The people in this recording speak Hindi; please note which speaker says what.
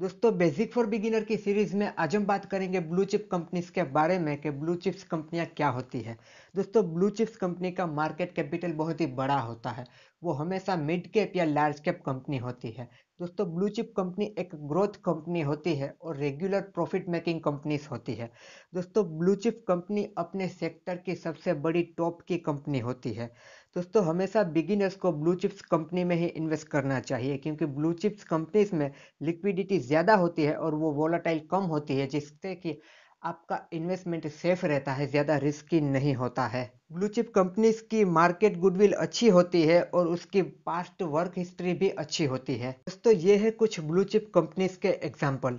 Speaker 1: दोस्तों बेसिक फॉर बिगिनर की सीरीज में आज हम बात करेंगे ब्लू चिप कंपनीज के बारे में कि ब्लू चिप्स कंपनियां क्या होती है दोस्तों ब्लू चिप्स कंपनी का मार्केट कैपिटल बहुत ही बड़ा होता है वो हमेशा मिड कैप या लार्ज कैप कंपनी होती है दोस्तों ब्लू चिप कंपनी एक ग्रोथ कंपनी होती है और रेगुलर प्रॉफिट मेकिंग कंपनीज होती है दोस्तों ब्लू चिप कंपनी अपने सेक्टर की सबसे बड़ी टॉप की कंपनी होती है दोस्तों हमेशा बिगिनर्स को ब्लू चिप्स कंपनी में ही इन्वेस्ट करना चाहिए क्योंकि ब्लू चिप्स कंपनीज में लिक्विडिटी ज़्यादा होती है और वो वॉलाटाइल कम होती है जिससे कि आपका इन्वेस्टमेंट सेफ रहता है ज़्यादा रिस्की नहीं होता है ब्लू चिप कंपनीज की मार्केट गुडविल अच्छी होती है और उसकी पास्ट वर्क हिस्ट्री भी अच्छी होती है दोस्तों ये है कुछ ब्लू चिप कंपनीज के एग्जाम्पल